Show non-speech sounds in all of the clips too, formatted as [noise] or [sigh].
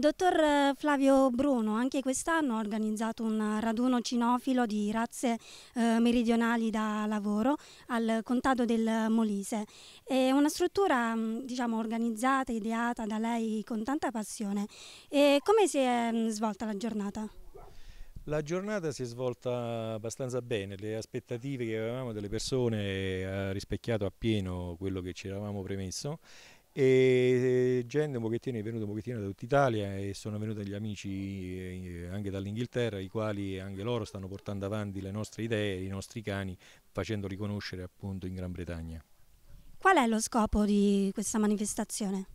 Dottor eh, Flavio Bruno, anche quest'anno ha organizzato un raduno cinofilo di razze eh, meridionali da lavoro al contado del Molise. È una struttura mm, diciamo, organizzata, ideata da lei con tanta passione. E come si è mm, svolta la giornata? La giornata si è svolta abbastanza bene, le aspettative che avevamo delle persone eh, ha rispecchiato appieno quello che ci eravamo premesso e eh, gente un pochettino è venuta un pochettino da tutta Italia e sono venuti gli amici eh, anche dall'Inghilterra i quali anche loro stanno portando avanti le nostre idee, i nostri cani facendoli conoscere appunto in Gran Bretagna. Qual è lo scopo di questa manifestazione?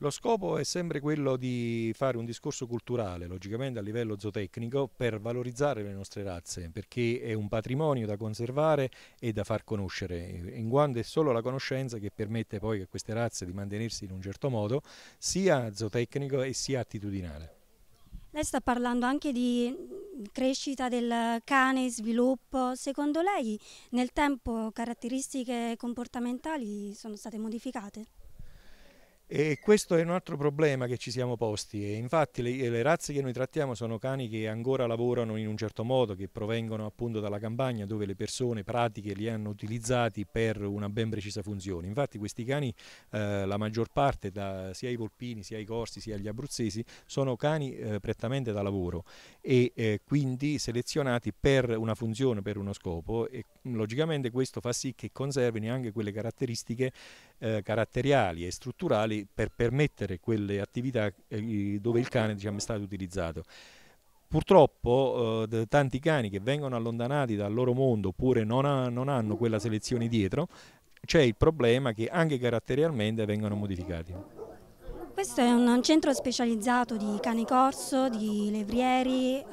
Lo scopo è sempre quello di fare un discorso culturale, logicamente a livello zootecnico, per valorizzare le nostre razze, perché è un patrimonio da conservare e da far conoscere, eh, in quanto è solo la conoscenza che permette poi a queste razze di mantenersi in un certo modo, sia zootecnico e sia attitudinale. Lei sta parlando anche di crescita del cane, sviluppo. Secondo lei nel tempo caratteristiche comportamentali sono state modificate? E questo è un altro problema che ci siamo posti e infatti le, le, razze che noi trattiamo sono cani che ancora lavorano in un certo modo, che provengono appunto dalla campagna dove le persone pratiche li hanno utilizzati per una ben precisa funzione. Infatti questi cani, eh, la maggior parte, da, sia i volpini, sia i corsi, sia gli abruzzesi, sono cani eh, prettamente da lavoro e eh, quindi selezionati per una funzione, per uno scopo e logicamente questo fa sì che conservino anche quelle caratteristiche eh, caratteriali e strutturali per permettere quelle attività eh, dove il cane diciamo, è stato utilizzato. Purtroppo eh, tanti cani che vengono allontanati dal loro mondo oppure non, ha, non hanno quella selezione dietro, c'è il problema che anche caratterialmente vengono modificati. Questo è un centro specializzato di cani corso, di levrieri, eh,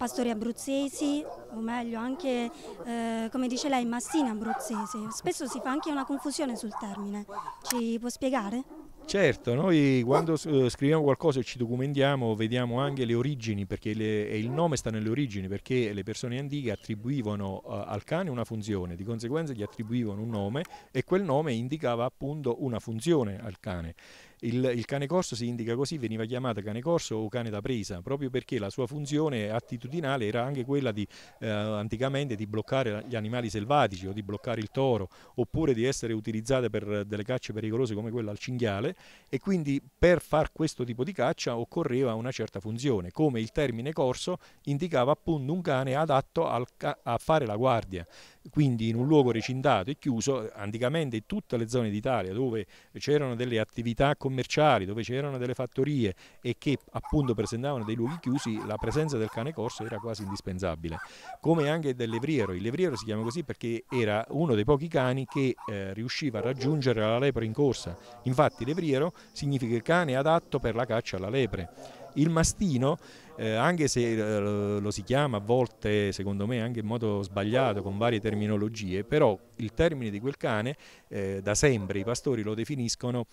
pastori abruzzesi o meglio anche eh, come dice lei massina abruzzese. Spesso si fa anche una confusione sul termine. Ci può spiegare? Certo, noi quando eh, scriviamo qualcosa e ci documentiamo vediamo anche le origini, perché le, e il nome sta nelle origini, perché le persone antiche attribuivano uh, al cane una funzione, di conseguenza gli attribuivano un nome e quel nome indicava appunto una funzione al cane. Il, il, cane corso si indica così, veniva chiamato cane corso o cane da presa, proprio perché la sua funzione attitudinale era anche quella di, eh, anticamente di bloccare gli animali selvatici o di bloccare il toro, oppure di essere utilizzata per delle cacce pericolose come quella al cinghiale e quindi per far questo tipo di caccia occorreva una certa funzione, come il termine corso indicava appunto un cane adatto al, a fare la guardia quindi in un luogo recintato e chiuso, anticamente in tutte le zone d'Italia dove c'erano delle attività come commerciali dove c'erano delle fattorie e che appunto presentavano dei luoghi chiusi, la presenza del cane corso era quasi indispensabile. Come anche del levriero, il levriero si chiama così perché era uno dei pochi cani che eh, riusciva a raggiungere la lepre in corsa. Infatti levriero significa cane adatto per la caccia alla lepre. Il mastino, eh, anche se eh, lo si chiama a volte, secondo me, anche in modo sbagliato, con varie terminologie, però il termine di quel cane, eh, da sempre i pastori lo definiscono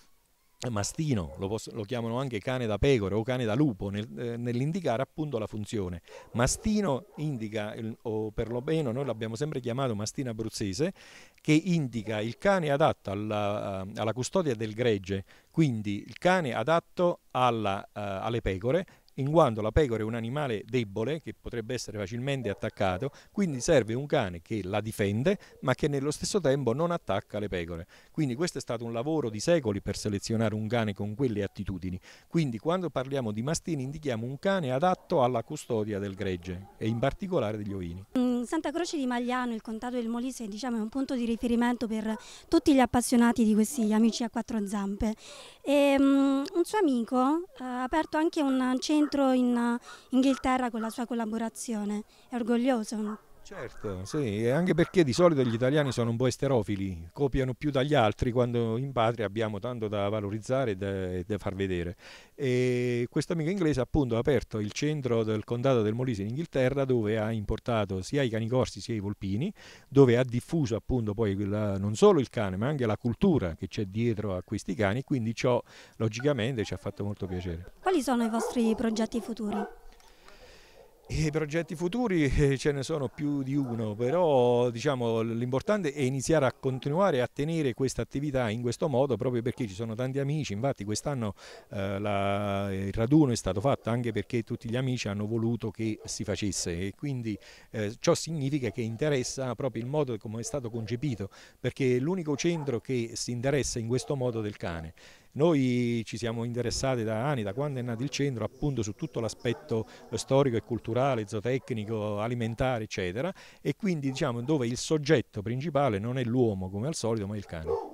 eh, mastino, lo, posso, lo, chiamano anche cane da pecore o cane da lupo, nel, eh, nell'indicare appunto la funzione. Mastino indica, il, o perlomeno noi l'abbiamo sempre chiamato mastino abruzzese, che indica il cane adatto alla, eh, alla custodia del gregge, quindi il cane adatto alla, uh, alle pecore in quanto la pecora è un animale debole che potrebbe essere facilmente attaccato, quindi serve un cane che la difende ma che nello stesso tempo non attacca le pecore. Quindi questo è stato un lavoro di secoli per selezionare un cane con quelle attitudini. Quindi quando parliamo di mastini indichiamo un cane adatto alla custodia del gregge e in particolare degli ovini. Mm, Santa Croce di Magliano, il contato del Molise, diciamo, è un punto di riferimento per tutti gli appassionati di questi amici a quattro zampe. E, um, un suo amico uh, ha aperto anche un centro in uh, Inghilterra con la sua collaborazione, è orgoglioso Certo, sì, anche perché di solito gli italiani sono un po' esterofili, copiano più dagli altri quando in patria abbiamo tanto da valorizzare e da, da far vedere. E questo amico inglese appunto ha aperto il centro del condato del Molise in Inghilterra dove ha importato sia i cani corsi sia i volpini, dove ha diffuso appunto poi quella, non solo il cane ma anche la cultura che c'è dietro a questi cani, quindi ciò logicamente ci ha fatto molto piacere. Quali sono i vostri progetti futuri? I progetti futuri [laughs] ce ne sono più di uno, però diciamo, l'importante è iniziare a continuare a tenere questa attività in questo modo proprio perché ci sono tanti amici, infatti quest'anno eh, la, il raduno è stato fatto anche perché tutti gli amici hanno voluto che si facesse e quindi eh, ciò significa che interessa proprio il modo come è stato concepito perché è l'unico centro che si interessa in questo modo del cane. Noi ci siamo interessati da anni, da quando è nato il centro, appunto su tutto l'aspetto storico e culturale, zootecnico, alimentare, eccetera, e quindi diciamo dove il soggetto principale non è l'uomo come al solito, ma il cane.